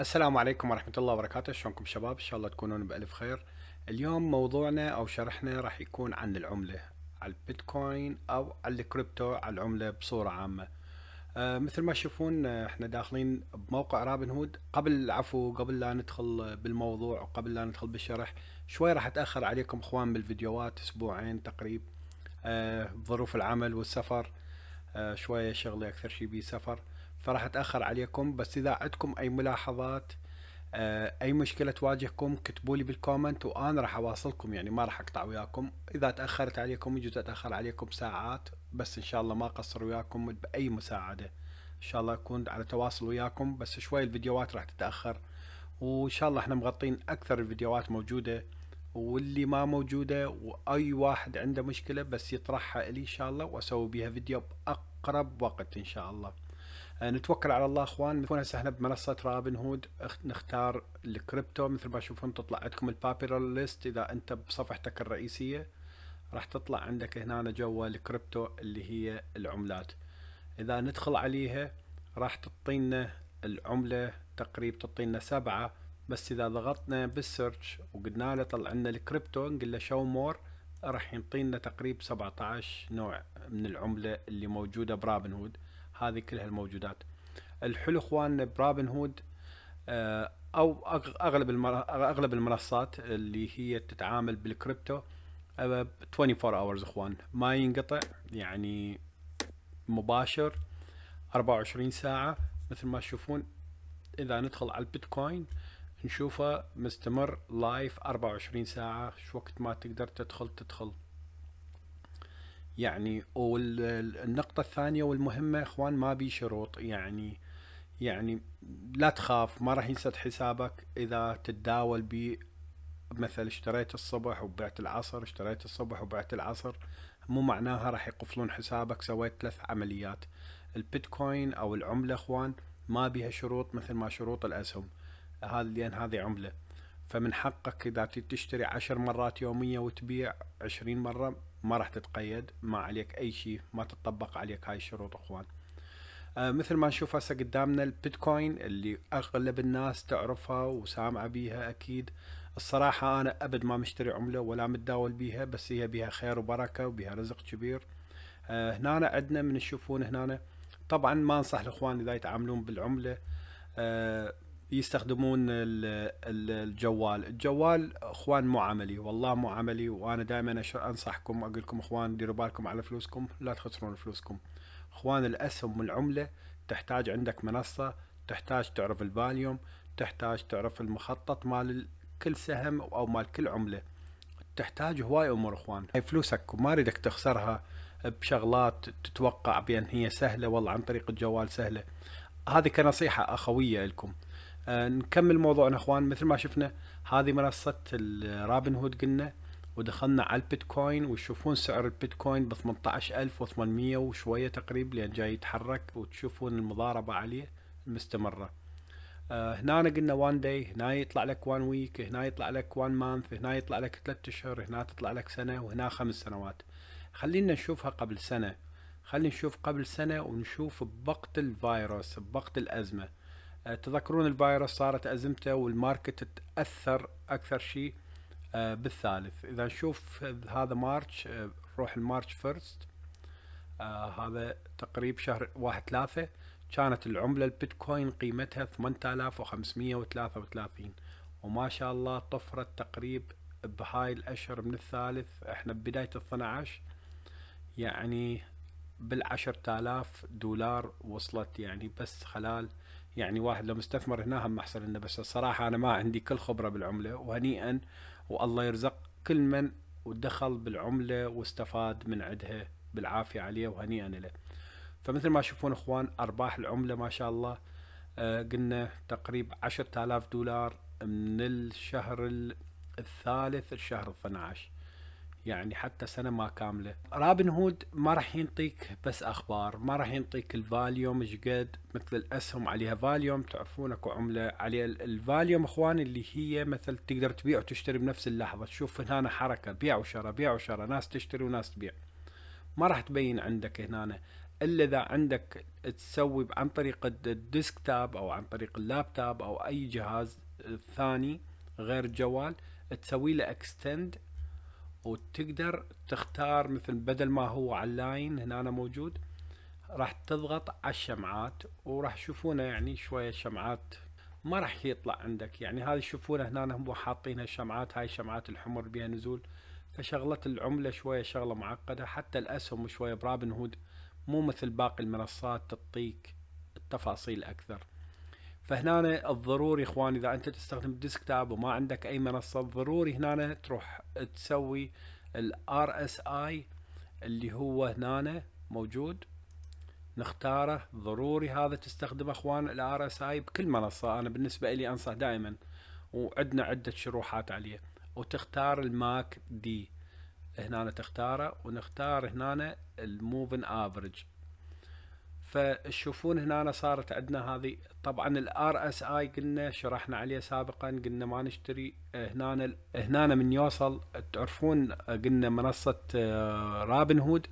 السلام عليكم ورحمة الله وبركاته شلونكم شباب إن شاء الله تكونون بألف خير اليوم موضوعنا أو شرحنا راح يكون عن العملة على البيتكوين أو على الكريبتو على العملة بصورة عامة آه مثل ما تشوفون آه، احنا داخلين بموقع رابن هود قبل العفو قبل لا ندخل بالموضوع وقبل لا ندخل بالشرح شوي راح أتأخر عليكم إخوان بالفيديوهات أسبوعين تقريب آه ظروف العمل والسفر آه شوية شغلة أكثر شي بيه سفر فراح اتاخر عليكم بس اذا عندكم اي ملاحظات آه، اي مشكله تواجهكم كتبوا لي بالكومنت وانا راح اواصلكم يعني ما راح اقطع وياكم اذا تاخرت عليكم يجوز اتاخر عليكم ساعات بس ان شاء الله ما اقصر وياكم باي مساعده ان شاء الله اكون على تواصل وياكم بس شوي الفيديوهات راح تتاخر وان شاء الله احنا مغطين اكثر الفيديوهات موجوده واللي ما موجوده واي واحد عنده مشكله بس يطرحها لي ان شاء الله واسوي بها فيديو باقرب وقت ان شاء الله آه، نتوكل على الله اخوان نكون هسه احنا بمنصه رابن هود نختار الكريبتو مثل ما تشوفون تطلع عندكم البابيرال ليست اذا انت بصفحتك الرئيسيه راح تطلع عندك هنا جوا الكريبتو اللي هي العملات اذا ندخل عليها راح تعطينا العمله تقريبا تعطينا سبعه بس اذا ضغطنا بالسيرش وقلنا له طلع لنا الكريبتو نقول له شو مور راح ينطينا تقريبا 17 نوع من العمله اللي موجوده برابن هود هذه كلها الموجودات الحلو اخواننا برابن هود آه، او اغلب اغلب المنصات اللي هي تتعامل بالكريبتو 24 آه، اورز اخوان ما ينقطع يعني مباشر 24 ساعة مثل ما تشوفون اذا ندخل على البيتكوين نشوفه مستمر لايف 24 ساعة شو وقت ما تقدر تدخل تدخل يعني والنقطة الثانية والمهمة اخوان ما بي شروط يعني يعني لا تخاف ما راح ينسد حسابك اذا تتداول ب مثل اشتريت الصبح وبعت العصر اشتريت الصبح وبعت العصر مو معناها راح يقفلون حسابك سويت ثلاث عمليات البيتكوين او العملة اخوان ما بيها شروط مثل ما شروط الاسهم هذا لان هذه عملة فمن حقك اذا تشتري عشر مرات يومية وتبيع عشرين مرة ما راح تتقيد ما عليك اي شيء ما تطبق عليك هاي الشروط اخوان آه مثل ما نشوف هسه قدامنا البيتكوين اللي اغلب الناس تعرفها وسامعه بيها اكيد الصراحة أنا أبد ما مشتري عملة ولا متداول بيها بس هي بيها خير وبركة وبيها رزق كبير آه هنا عندنا من تشوفون هنا طبعا ما أنصح الإخوان إذا يتعاملون بالعملة آه يستخدمون الجوال الجوال اخوان مو عملي والله مو عملي وانا دائما انصحكم اقول لكم اخوان ديروا بالكم على فلوسكم لا تخسرون فلوسكم اخوان الاسهم والعمله تحتاج عندك منصه تحتاج تعرف الفاليوم تحتاج تعرف المخطط مال كل سهم او مال كل عمله تحتاج هواي امور اخوان هاي فلوسك وما اريدك تخسرها بشغلات تتوقع بان هي سهله والله عن طريق الجوال سهله هذه كنصيحه اخويه لكم آه، نكمل موضوعنا اخوان مثل ما شفنا هذه منصة الرابن هود قلنا ودخلنا على البيتكوين وتشوفون سعر البيتكوين ب 18800 وشوية تقريب لأن جاي يتحرك وتشوفون المضاربة عليه المستمرة آه، هنا قلنا وان داي هنا يطلع لك وان ويك هنا يطلع لك وان مانث هنا يطلع لك ثلاثة اشهر هنا تطلع لك سنة وهنا خمس سنوات خلينا نشوفها قبل سنة خلينا نشوف قبل سنة ونشوف بوقت الفيروس بوقت الأزمة آه، تذكرون الفيروس صارت أزمته والماركت تأثر أكثر شيء آه، بالثالث إذا نشوف هذا مارش آه، روح المارش فيرست هذا تقريب شهر واحد ثلاثة كانت العملة البيتكوين قيمتها 8533 وما شاء الله طفرت تقريب بهاي الأشهر من الثالث احنا ببداية الثنى يعني بالعشر تالاف دولار وصلت يعني بس خلال يعني واحد لو مستثمر هنا هم محصل لنا بس الصراحه انا ما عندي كل خبره بالعمله وهنيئا والله يرزق كل من ودخل بالعمله واستفاد من عدها بالعافيه عليه وهنيئا له فمثل ما تشوفون اخوان ارباح العمله ما شاء الله آه، قلنا تقريب 10000 آلاف دولار من الشهر الثالث الشهر 12 يعني حتى سنه ما كامله رابن هود ما راح ينطيك بس اخبار ما راح ينطيك الفاليوم قد مثل الاسهم عليها فاليوم تعرفون اكو عمله عليها الفاليوم اخوان اللي هي مثل تقدر تبيع وتشتري بنفس اللحظه تشوف هنا حركه بيع وشرى بيع وشرى ناس تشتري وناس تبيع ما راح تبين عندك هنا الا اذا عندك تسوي عن طريق الديسك تاب او عن طريق اللابتوب او اي جهاز ثاني غير جوال تسوي له اكستند وتقدر تختار مثل بدل ما هو على اللاين هنا أنا موجود راح تضغط على الشمعات وراح تشوفونه يعني شوية شمعات ما راح يطلع عندك يعني هذه تشوفونه هنا هم حاطينها شمعات هاي شمعات الحمر بها نزول فشغلة العملة شوية شغلة معقدة حتى الأسهم شوية برابن هود مو مثل باقي المنصات تعطيك التفاصيل أكثر فهنا الضروري اخواني اذا انت تستخدم الديسك وما عندك اي منصه ضروري هنا تروح تسوي الار اس اي اللي هو هنا موجود نختاره ضروري هذا تستخدمه اخوان الار اس اي بكل منصه انا بالنسبه لي انصح دائما وعندنا عده شروحات عليه وتختار الماك دي هنا تختاره ونختار هنا الموفن افريج فتشوفون هنا صارت عندنا هذه طبعا الار اس اي قلنا شرحنا عليه سابقا قلنا ما نشتري هنا آه، هنا من يوصل تعرفون آه، قلنا منصه آه، رابن هود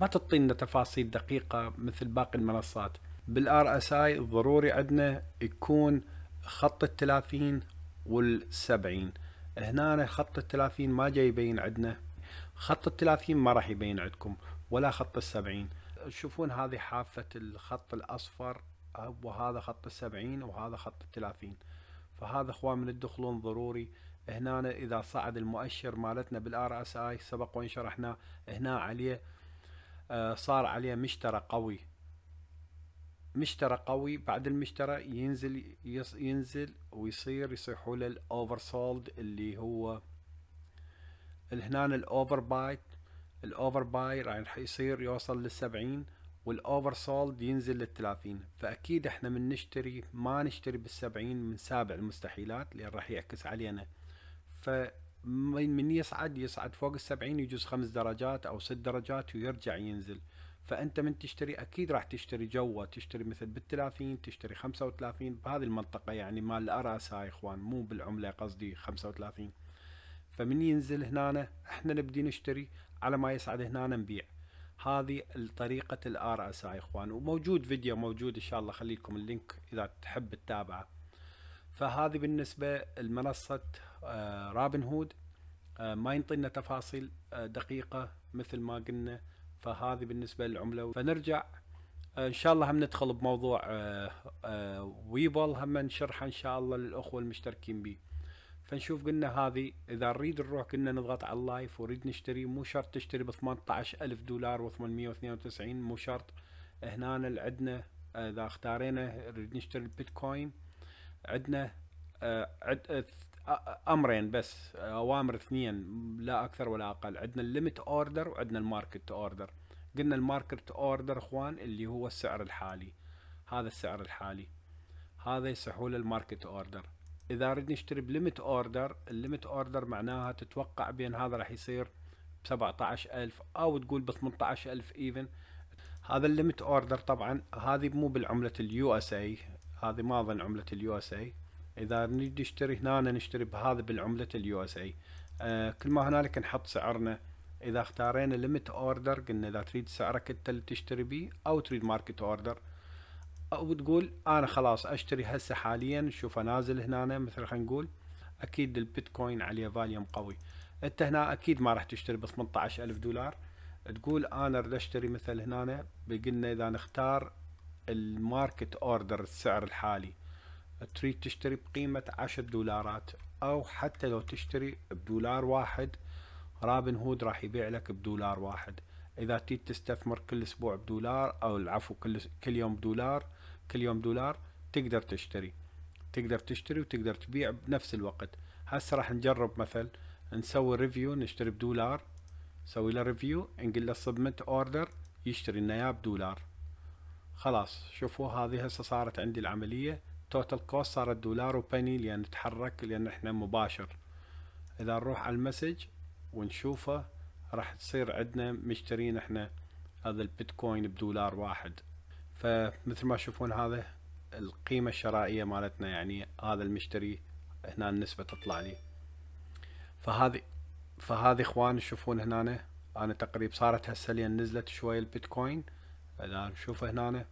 ما تعطينا تفاصيل دقيقه مثل باقي المنصات بالار اس اي ضروري عندنا يكون خط ال 30 وال 70 هنا خط ال 30 ما جاي يبين عندنا خط ال 30 ما راح يبين عندكم ولا خط ال 70 تشوفون هذه حافة الخط الأصفر آه، وهذا خط السبعين وهذا خط الثلاثين فهذا اخوان من الدخلون ضروري هنا اذا صعد المؤشر مالتنا بالار اس اي سبق وان شرحناه هنا عليه آه، صار عليه مشترى قوي مشترى قوي بعد المشترى ينزل ينزل ويصير يصيحوا له الاوفر سولد اللي هو هنا الاوفر بايت الاوفر باي راح يصير يوصل للسبعين والاوفر سولد ينزل للثلاثين فاكيد احنا من نشتري ما نشتري بالسبعين من سابع المستحيلات لان راح يعكس علينا فمن يصعد يصعد فوق السبعين يجوز خمس درجات او ست درجات ويرجع ينزل فانت من تشتري اكيد راح تشتري جوا تشتري مثل بالثلاثين تشتري خمسة وثلاثين بهذه المنطقة يعني مال الار اس اخوان مو بالعملة قصدي خمسة وثلاثين فمن ينزل هنا احنا نبدي نشتري على ما يصعد هنا نبيع هذه طريقة الار اس اي اخوان وموجود فيديو موجود ان شاء الله خليكم اللينك اذا تحب تتابعه فهذه بالنسبة لمنصة رابن آه، هود آه، ما ينطينا تفاصيل آه، دقيقة مثل ما قلنا فهذه بالنسبة للعملة فنرجع ان شاء الله هم ندخل بموضوع ويبل هم نشرحه ان شاء الله للاخوة المشتركين به فنشوف قلنا هذه اذا نريد نروح قلنا نضغط على اللايف ونريد نشتري مو شرط تشتري ب 18000 دولار و892 مو شرط هنا عندنا اذا اختارينا نريد نشتري البيتكوين عندنا آه، عد آه، امرين بس اوامر اثنين لا اكثر ولا اقل عندنا الليمت اوردر وعندنا الماركت اوردر قلنا الماركت اوردر اخوان اللي هو السعر الحالي هذا السعر الحالي هذا يسحول الماركت اوردر اذا اريد نشتري بليمت اوردر الليمت اوردر معناها تتوقع بين هذا راح يصير ب 17000 او تقول ب 18000 ايفن هذا الليمت اوردر طبعا هذه مو بالعملة اليو اس اي هذه ما اظن عملة اليو اس اي اذا نريد نشتري هنا نشتري بهذا بالعملة اليو اس اي آه، كل ما هنالك نحط سعرنا اذا اختارينا ليمت اوردر قلنا اذا تريد سعرك انت اللي تشتري بيه او تريد ماركت اوردر او تقول انا خلاص اشتري هسه حاليا شوفه نازل هنا مثل خلينا نقول اكيد البيتكوين عليه فاليوم قوي انت هنا اكيد ما راح تشتري ب 18000 دولار تقول انا اريد اشتري مثل هنا قلنا اذا نختار الماركت اوردر السعر الحالي تريد تشتري بقيمة عشر دولارات او حتى لو تشتري بدولار واحد رابن هود راح يبيع لك بدولار واحد اذا تريد تستثمر كل اسبوع بدولار او العفو كل, كل يوم بدولار كل يوم دولار تقدر تشتري تقدر تشتري وتقدر تبيع بنفس الوقت هسه راح نجرب مثل نسوي ريفيو نشتري بدولار نسوي له ريفيو نقول له سبمت اوردر يشتري لنا اياه بدولار خلاص شوفوا هذه هسه صارت عندي العملية توتال كوست صارت دولار وبني لأن تحرك لأن احنا مباشر إذا نروح على المسج ونشوفه راح تصير عندنا مشترين احنا هذا البيتكوين بدولار واحد فمثل ما تشوفون هذا القيمة الشرائية مالتنا يعني هذا المشتري هنا النسبة تطلع لي فهذه فهذه اخوان تشوفون هنا انا تقريب صارت هسه لين نزلت شوي البيتكوين الان نشوف هنا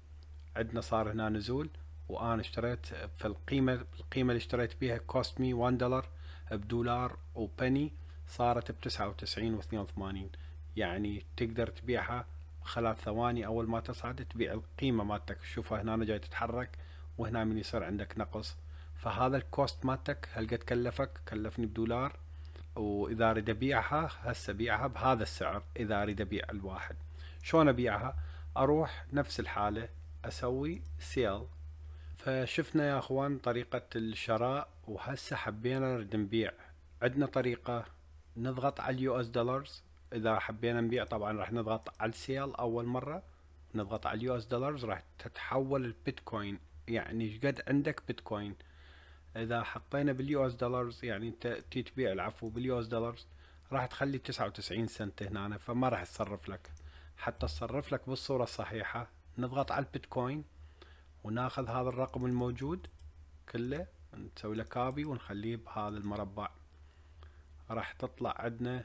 عندنا صار هنا نزول وانا اشتريت في القيمة القيمة اللي اشتريت بيها كوست مي 1 دولار بدولار وبني صارت ب 99 و 82 يعني تقدر تبيعها خلال ثواني اول ما تصعد تبيع القيمه مالتك شوفها هنا جاي تتحرك وهنا من يصير عندك نقص فهذا الكوست مالتك هل قد كلفك كلفني بدولار واذا اريد ابيعها هسه ابيعها بهذا السعر اذا اريد ابيع الواحد شلون ابيعها اروح نفس الحاله اسوي سيل فشفنا يا اخوان طريقه الشراء وهسه حبينا نريد نبيع عندنا طريقه نضغط على اليو اس دولارز اذا حبينا نبيع طبعا راح نضغط على سيل اول مره نضغط على اليو اس دولارز راح تتحول البيتكوين يعني قد عندك بيتكوين اذا حطينا باليو اس دولارز يعني انت تبيع العفو باليو اس دولارز راح تخلي تسعة وتسعين سنت هنا فما راح تصرف لك حتى تصرف لك بالصورة الصحيحة نضغط على البيتكوين وناخذ هذا الرقم الموجود كله نسوي له كابي ونخليه بهذا المربع راح تطلع عندنا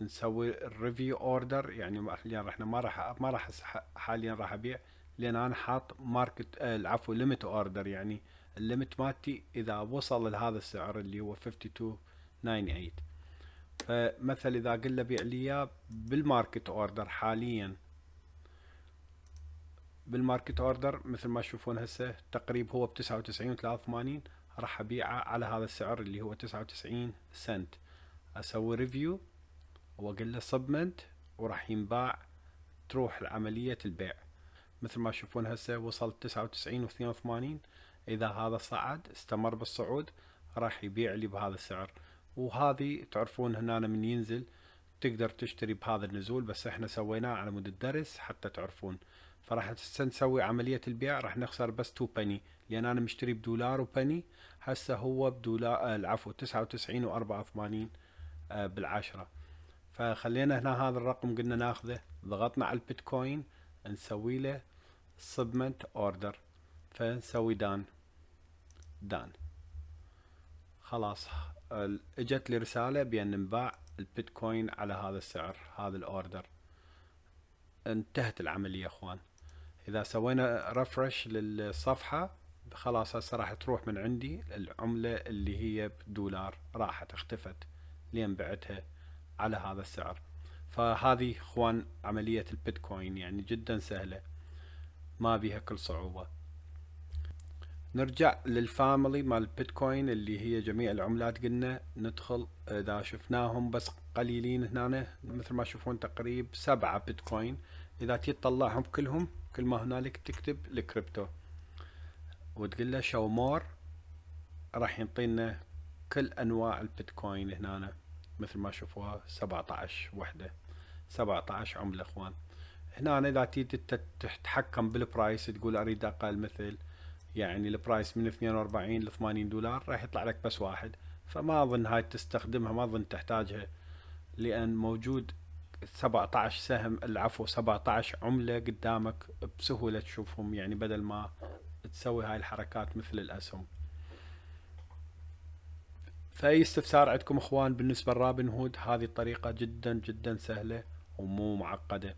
نسوي الريفيو اوردر يعني حاليا احنا ما راح ما راح حاليا راح ابيع لان انا حاط ماركت آه، العفو ليميت اوردر يعني الليميت مالتي اذا وصل لهذا السعر اللي هو 5298 فمثل اذا قلنا بيع لي اياه بالماركت اوردر حاليا بالماركت اوردر مثل ما تشوفون هسه تقريب هو ب 99 83 راح ابيعه على هذا السعر اللي هو 99 سنت اسوي ريفيو واقول له سبمنت وراح ينباع تروح لعملية البيع مثل ما تشوفون هسه وصل تسعة وتسعين واثنين وثمانين اذا هذا صعد استمر بالصعود راح يبيع لي بهذا السعر وهذه تعرفون هنا من ينزل تقدر تشتري بهذا النزول بس احنا سويناه على مود الدرس حتى تعرفون فراح نسوي عملية البيع راح نخسر بس 2 بني لأن أنا مشتري بدولار وبني هسه هو بدولار آه، العفو تسعة وتسعين وأربعة وثمانين آه، بالعشرة فخلينا هنا هذا الرقم قلنا ناخذه ضغطنا على البيتكوين نسوي له سبمنت اوردر فنسوي دان دان خلاص اجت لي رسالة بأن انباع البيتكوين على هذا السعر هذا الاوردر انتهت العملية اخوان اذا سوينا رفرش للصفحة خلاص هسه راح تروح من عندي العملة اللي هي بدولار راحت اختفت لين بعتها على هذا السعر فهذه اخوان عملية البيتكوين يعني جدا سهلة ما بيها كل صعوبة نرجع للفاميلي مال البيتكوين اللي هي جميع العملات قلنا ندخل اذا شفناهم بس قليلين هنا مثل ما تشوفون تقريب سبعة بيتكوين اذا تي تطلعهم كلهم كل ما هنالك تكتب الكريبتو وتقول له شو مور راح ينطينا كل انواع البيتكوين هنا مثل ما شوفوها 17 وحده 17 عمله اخوان هنا أنا اذا تيجي تتحكم بالبرايس تقول اريد اقل مثل يعني البرايس من 42 ل 80 دولار راح يطلع لك بس واحد فما اظن هاي تستخدمها ما اظن تحتاجها لان موجود 17 سهم العفو 17 عمله قدامك بسهوله تشوفهم يعني بدل ما تسوي هاي الحركات مثل الاسهم فاي استفسار عندكم اخوان بالنسبه لرابن هود هذه الطريقه جدا جدا سهله ومو معقده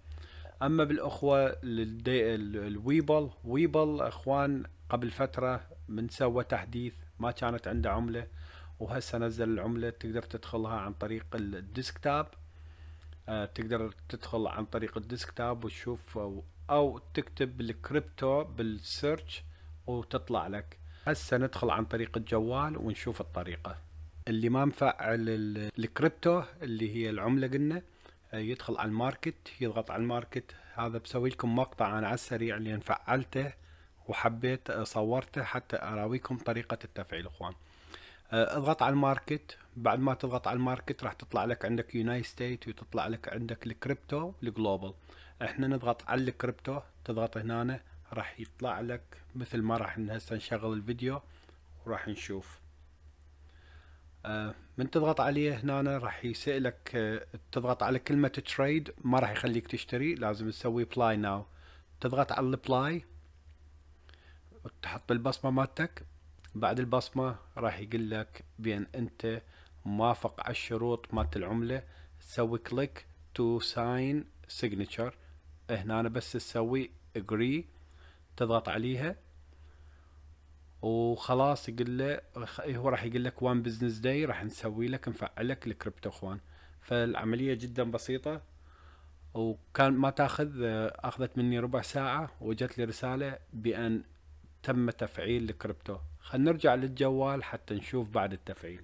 اما بالاخوه الويبل ويبل اخوان قبل فتره من سوى تحديث ما كانت عنده عمله وهسه نزل العمله تقدر تدخلها عن طريق الديسكتاب آه، تقدر تدخل عن طريق الديسكتاب وتشوف او, أو تكتب الكريبتو بالسيرش وتطلع لك هسه ندخل عن طريق الجوال ونشوف الطريقه اللي ما مفعل الكريبتو اللي هي العمله قلنا آه، يدخل على الماركت يضغط على الماركت هذا بسوي لكم مقطع انا على السريع اللي فعلته وحبيت آه، صورته حتى اراويكم طريقه التفعيل اخوان آه، اضغط على الماركت بعد ما تضغط على الماركت راح تطلع لك عندك يونايتد ستيت وتطلع لك عندك الكريبتو الجلوبال احنا نضغط على الكريبتو تضغط هنا راح يطلع لك مثل ما راح هسه نشغل الفيديو وراح نشوف آه، من تضغط عليه هنا راح يسألك آه، تضغط على كلمة تريد ما راح يخليك تشتري لازم تسوي بلاي ناو تضغط على البلاي وتحط البصمة مالتك بعد البصمة راح يقول لك بأن أنت موافق على الشروط مالت العملة تسوي كليك تو ساين سيجنتشر هنا أنا بس تسوي اجري تضغط عليها وخلاص يقول له هو راح يقول لك وان بزنس داي راح نسوي لك نفعلك الكريبتو اخوان فالعمليه جدا بسيطه وكان ما تاخذ اخذت مني ربع ساعه وجت لي رساله بان تم تفعيل الكريبتو خلينا نرجع للجوال حتى نشوف بعد التفعيل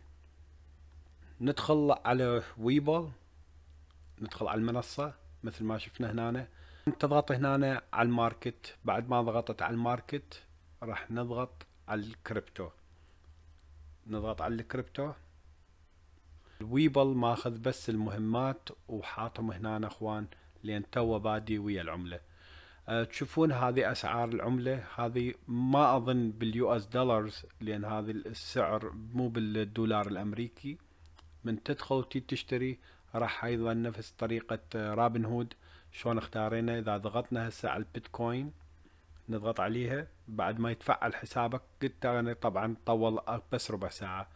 ندخل على ويبل ندخل على المنصه مثل ما شفنا هنا تضغط هنا على الماركت بعد ما ضغطت على الماركت راح نضغط على الكريبتو نضغط على الكريبتو الويبل ماخذ بس المهمات وحاطهم هنا اخوان لان تو بادي ويا العمله أه تشوفون هذه اسعار العمله هذه ما اظن باليو اس دولارز لان هذا السعر مو بالدولار الامريكي من تدخل تشتري راح ايضا نفس طريقه آه، رابن هود شلون اختارينا اذا ضغطنا هسه على البيتكوين نضغط عليها بعد ما يتفعل حسابك قلت انا طبعا طول بس ربع ساعة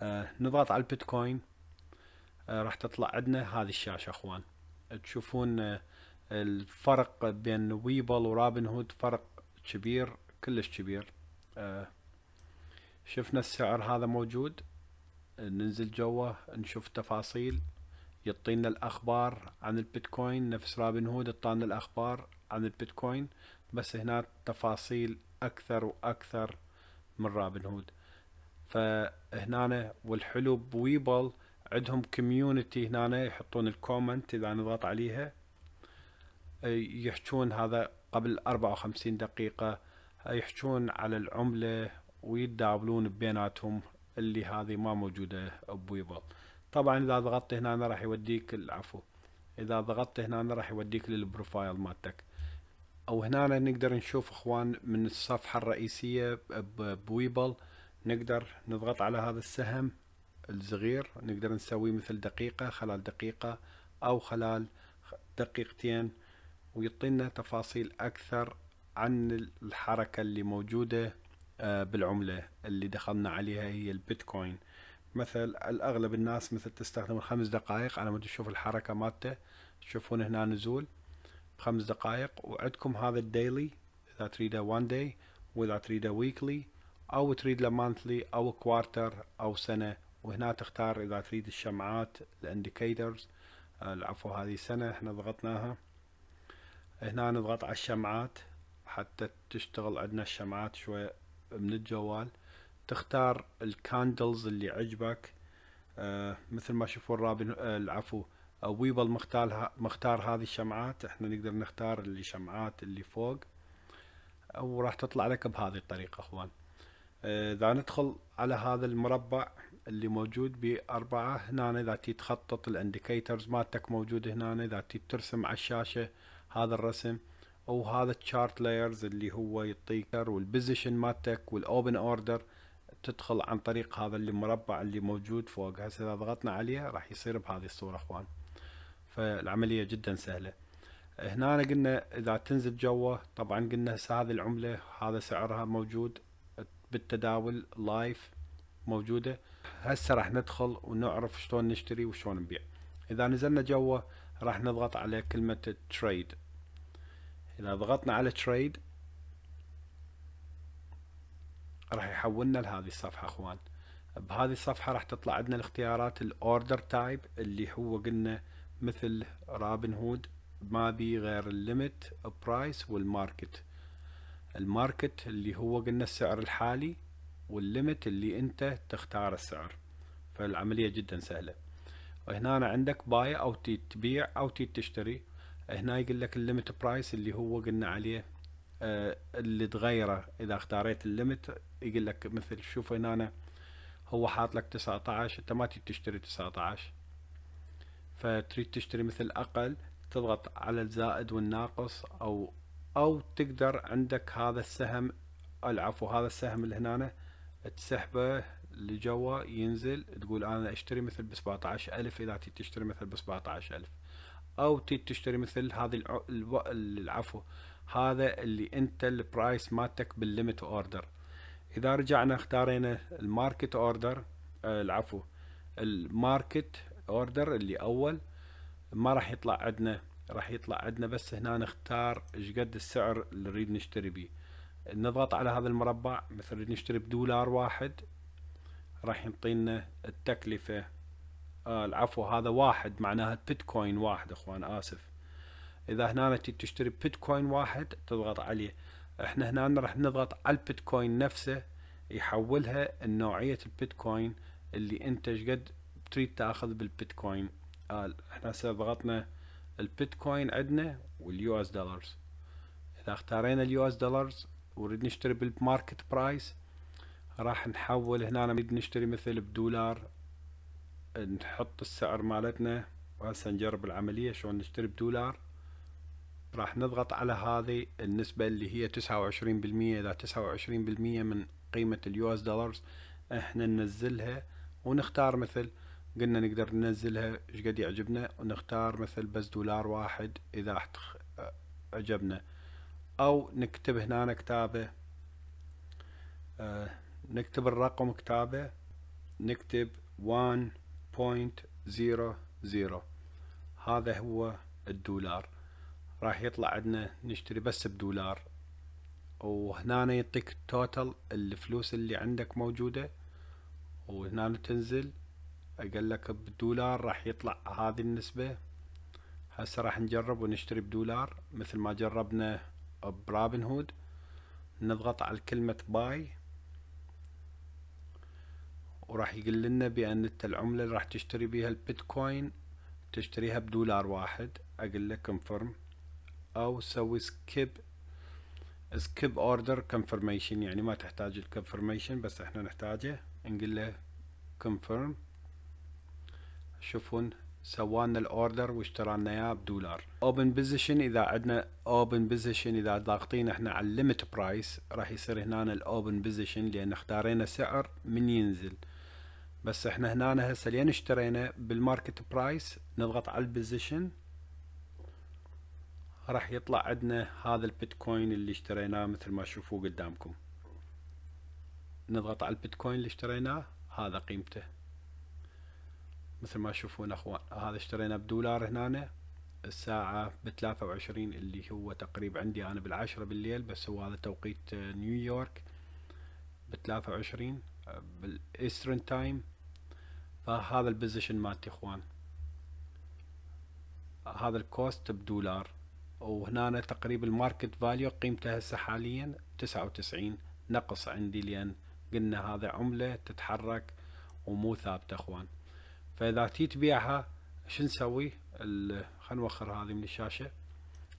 آه نضغط على البيتكوين آه راح تطلع عندنا هذه الشاشة اخوان تشوفون آه، الفرق بين ويبل ورابن هود فرق كبير كلش كبير آه، شفنا السعر هذا موجود آه، ننزل جوا نشوف تفاصيل يعطينا الاخبار عن البيتكوين نفس رابن هود اعطانا الاخبار عن البيتكوين بس هنا تفاصيل أكثر وأكثر من رابن هود فهنا والحلو بويبل عندهم كوميونتي هنا يحطون الكومنت إذا نضغط عليها يحجون هذا قبل 54 دقيقة يحجون على العملة ويتداولون بيناتهم اللي هذه ما موجودة بويبل طبعا إذا ضغطت هنا راح يوديك العفو إذا ضغطت هنا راح يوديك للبروفايل مالتك او هنا نقدر نشوف اخوان من الصفحة الرئيسية بويبل نقدر نضغط على هذا السهم الصغير نقدر نسوي مثل دقيقة خلال دقيقة او خلال دقيقتين ويعطينا تفاصيل اكثر عن الحركة اللي موجودة آه، بالعملة اللي دخلنا عليها هي البيتكوين مثل الأغلب الناس مثل تستخدم الخمس دقائق على مود تشوف الحركة مالته تشوفون هنا نزول بخمس دقائق وعندكم هذا الديلي اذا تريده وان داي واذا تريده ويكلي او تريد له مانثلي او كوارتر او سنه وهنا تختار اذا تريد الشمعات الانديكيتورز آه، العفو هذه سنه احنا ضغطناها هنا نضغط على الشمعات حتى تشتغل عندنا الشمعات شوي من الجوال تختار الكاندلز اللي عجبك آه، مثل ما شوفوا الرابن آه، العفو ويبل مختار مختار هذه الشمعات احنا نقدر نختار اللي شمعات اللي فوق وراح تطلع لك بهذه الطريقة اخوان آه، اذا ندخل على هذا المربع اللي موجود بأربعة هنا إذا تي تخطط الانديكيترز مالتك موجود هنا إذا تي ترسم على الشاشة هذا الرسم أو هذا الشارت لايرز اللي هو يعطيك والبوزيشن مالتك والأوبن أوردر تدخل عن طريق هذا اللي اللي موجود فوق هسه إذا ضغطنا عليه راح يصير بهذه الصورة إخوان فالعملية جدا سهلة هنا قلنا إذا تنزل جوا طبعا قلنا هسه هذه العملة هذا سعرها موجود بالتداول لايف موجودة هسه راح ندخل ونعرف شلون نشتري وشلون نبيع إذا نزلنا جوا راح نضغط على كلمة تريد إذا ضغطنا على تريد راح يحولنا لهذه الصفحة اخوان بهذه الصفحة راح تطلع عندنا الاختيارات الاوردر تايب اللي هو قلنا مثل رابن هود ما بي غير الليمت برايس والماركت الماركت اللي هو قلنا السعر الحالي والليمت اللي انت تختار السعر فالعملية جدا سهلة وهنا أنا عندك باي او تي تبيع او تي تشتري هنا يقول لك الليمت برايس اللي هو قلنا عليه آه، اللي تغيره اذا اختاريت الليمت يقول لك مثل شوف هنا هو حاط لك 19 انت ما تشتري 19 فتريد تشتري مثل أقل تضغط على الزائد والناقص أو أو تقدر عندك هذا السهم العفو هذا السهم اللي هنا تسحبه لجوا ينزل تقول أنا أشتري مثل ب 17000 إذا تريد تشتري مثل ب 17000 أو تريد تشتري مثل هذه العفو هذا اللي أنت البرايس مالتك بالليمت أوردر إذا رجعنا اختارينا الماركت أوردر آه، العفو الماركت اوردر اللي اول ما راح يطلع عندنا راح يطلع عندنا بس هنا نختار ايش قد السعر اللي نريد نشتري بيه نضغط على هذا المربع مثلا نريد نشتري بدولار واحد راح يعطينا التكلفة آه العفو هذا واحد معناها بيتكوين واحد اخوان اسف اذا هنا تشتري بيتكوين واحد تضغط عليه احنا هنا راح نضغط على البيتكوين نفسه يحولها النوعية البيتكوين اللي انت قد تريد تاخذ بالبيتكوين قال احنا هسه ضغطنا البيتكوين عندنا واليو اس دولارز اذا اختارينا اليو اس دولارز ونريد نشتري بالماركت برايس راح نحول هنا نريد نشتري مثل بدولار نحط السعر مالتنا وهسه نجرب العملية شلون نشتري بدولار راح نضغط على هذه النسبة اللي هي تسعة وعشرين بالمية إذا تسعة وعشرين بالمية من قيمة اليو اس دولارز احنا ننزلها ونختار مثل قلنا نقدر ننزلها قد يعجبنا ونختار مثل بس دولار واحد إذا عجبنا أو نكتب هنا كتابة آه، نكتب الرقم كتابة نكتب 1.00 هذا هو الدولار راح يطلع عندنا نشتري بس بدولار وهنا يعطيك التوتال الفلوس اللي عندك موجودة وهنا تنزل قال لك بالدولار راح يطلع هذه النسبة هسه راح نجرب ونشتري بدولار مثل ما جربنا برابن هود نضغط على كلمة باي وراح يقول لنا بأن انت العملة اللي راح تشتري بيها البيتكوين تشتريها بدولار واحد اقول لك كونفيرم او سوي سكيب سكيب اوردر كونفرميشن يعني ما تحتاج الكونفرميشن بس احنا نحتاجه نقول له كونفيرم شوفون سوانا الاوردر واشترينا اياه بدولار اوبن بوزيشن اذا عندنا اوبن بوزيشن اذا ضاغطين احنا على الليمت برايس راح يصير هنا الاوبن بوزيشن لان اختارينا سعر من ينزل بس احنا هنا هسه لين اشترينا بالماركت برايس نضغط على البوزيشن راح يطلع عندنا هذا البيتكوين اللي اشتريناه مثل ما تشوفوه قدامكم نضغط على البيتكوين اللي اشتريناه هذا قيمته مثل ما تشوفون اخوان هذا اشترينا بدولار هنا الساعة بثلاثة وعشرين اللي هو تقريبا عندي انا بالعشرة بالليل بس هو هذا توقيت نيويورك بثلاثة وعشرين بالايسترن تايم فهذا البوزيشن مالتي اخوان هذا الكوست بدولار وهنا تقريبا الماركت فاليو قيمته هسه حاليا تسعة وتسعين نقص عندي لأن قلنا هذا عملة تتحرك ومو ثابتة اخوان فاذا تي تبيعها شو نسوي خلينا نوخر هذه من الشاشه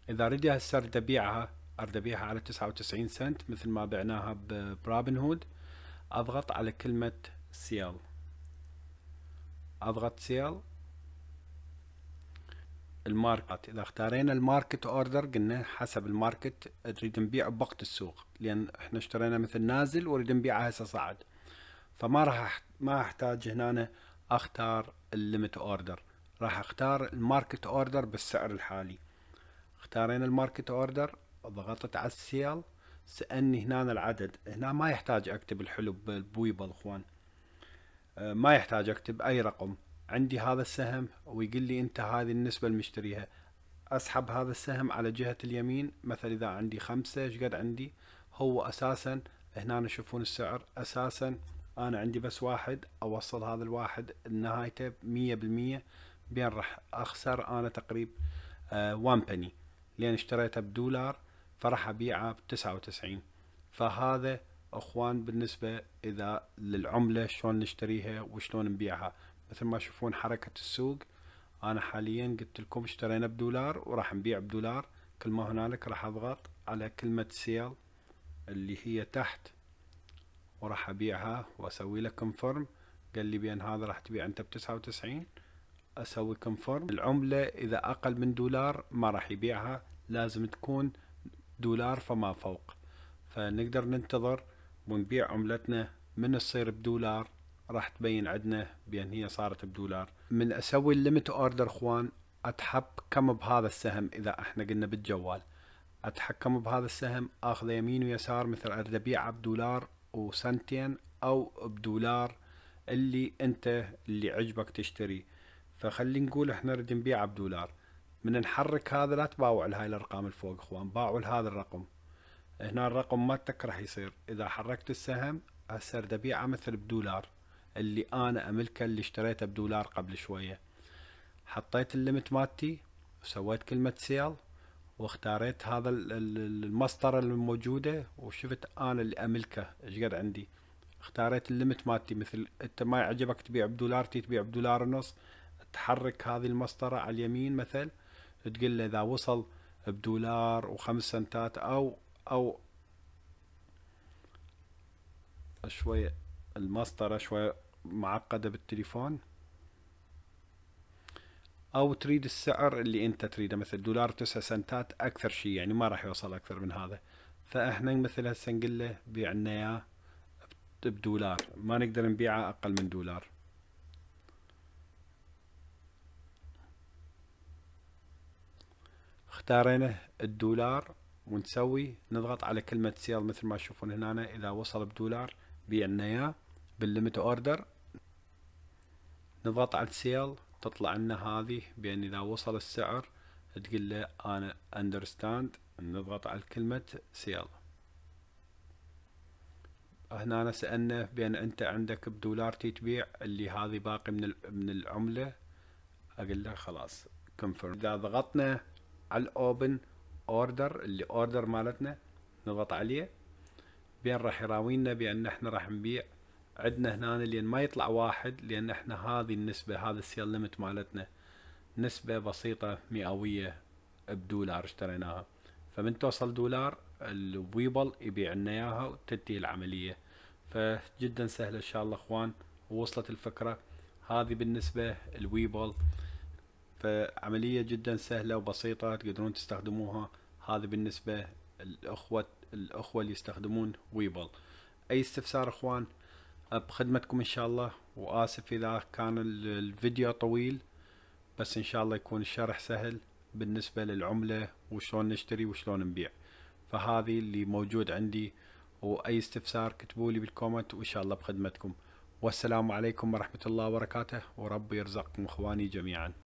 اذا ردي هسه ارد ابيعها ارد ابيعها على 99 سنت مثل ما بعناها برابن هود اضغط على كلمه سيل اضغط سيل الماركت اذا اختارينا الماركت اوردر قلنا حسب الماركت نريد نبيع بوقت السوق لان احنا اشترينا مثل نازل ونريد نبيعها هسه صاعد فما راح ما احتاج هنا اختار الليمت اوردر راح اختار الماركت اوردر بالسعر الحالي اختارين الماركت اوردر ضغطت على السيل سألني هنا العدد هنا ما يحتاج اكتب الحلو بويبل اخوان أه، ما يحتاج اكتب اي رقم عندي هذا السهم ويقول لي انت هذه النسبة اللي مشتريها اسحب هذا السهم على جهة اليمين مثلا اذا عندي خمسة ايش قد عندي هو اساسا هنا نشوفون السعر اساسا انا عندي بس واحد اوصل هذا الواحد نهايته مية بالمية بين راح اخسر انا تقريب وان بني لان اشتريته بدولار فراح ابيعه بتسعة وتسعين فهذا اخوان بالنسبة اذا للعملة شلون نشتريها وشلون نبيعها مثل ما تشوفون حركة السوق انا حاليا قلت لكم اشترينا بدولار وراح نبيع بدولار كل ما هنالك راح اضغط على كلمة سيل اللي هي تحت وراح أبيعها وأسوي لك كونفيرم قال لي بأن هذا راح تبيع أنت بتسعة وتسعين أسوي كونفيرم العملة إذا أقل من دولار ما راح يبيعها لازم تكون دولار فما فوق فنقدر ننتظر ونبيع عملتنا من تصير بدولار راح تبين عندنا بأن هي صارت بدولار من أسوي الليمت أوردر اخوان أتحب كم بهذا السهم إذا إحنا قلنا بالجوال أتحكم بهذا السهم أخذ يمين ويسار مثل أريد أبيعه بدولار وسنتين او بدولار اللي انت اللي عجبك تشتري فخلي نقول احنا نريد نبيعه بدولار من نحرك هذا لا تباوع لهاي الارقام الفوق اخوان باوع لهذا الرقم هنا الرقم مالتك راح يصير اذا حركت السهم هسه ابيعه مثل بدولار اللي انا املكه اللي اشتريته بدولار قبل شويه حطيت الليمت مالتي وسويت كلمه سيل واختاريت هذا المسطرة الموجودة وشفت انا اللي املكه ايش قد عندي اختاريت الليمت مالتي مثل انت ما يعجبك تبيع بدولار تي تبيع بدولار ونص تحرك هذه المسطرة على اليمين مثل تقول له اذا وصل بدولار وخمس سنتات او او شوية المسطرة شوية معقدة بالتليفون او تريد السعر اللي انت تريده مثل دولار تسعة سنتات اكثر شيء يعني ما راح يوصل اكثر من هذا فاحنا مثل هسه نقول له بيع لنا اياه بدولار ما نقدر نبيعه اقل من دولار اختارينا الدولار ونسوي نضغط على كلمة سيل مثل ما تشوفون هنا إذا وصل بدولار بيعنا إياه بالليمت أوردر نضغط على سيل تطلع لنا هذه بأن إذا وصل السعر تقول له أنا اندرستاند نضغط على كلمة سيل هنا أنا سألنا بأن أنت عندك بدولار تبيع اللي هذه باقي من من العملة أقول له خلاص كونفيرم إذا ضغطنا على الأوبن أوردر اللي أوردر مالتنا نضغط عليه بين راح يراوينا بأن احنا راح نبيع عندنا هنا لان ما يطلع واحد لان احنا هذه النسبة هذا السيل ليمت مالتنا نسبة بسيطة مئوية بدولار اشتريناها فمن توصل دولار الويبل يبيع لنا اياها وتنتهي العملية فجدا سهلة ان شاء الله اخوان ووصلت الفكرة هذه بالنسبة الويبل فعملية جدا سهلة وبسيطة تقدرون تستخدموها هذا بالنسبة الأخوة الأخوة اللي يستخدمون ويبل أي استفسار إخوان بخدمتكم ان شاء الله واسف اذا كان الفيديو طويل بس ان شاء الله يكون الشرح سهل بالنسبة للعملة وشلون نشتري وشلون نبيع فهذه اللي موجود عندي واي استفسار كتبوا لي بالكومنت وان شاء الله بخدمتكم والسلام عليكم ورحمة الله وبركاته ورب يرزقكم اخواني جميعا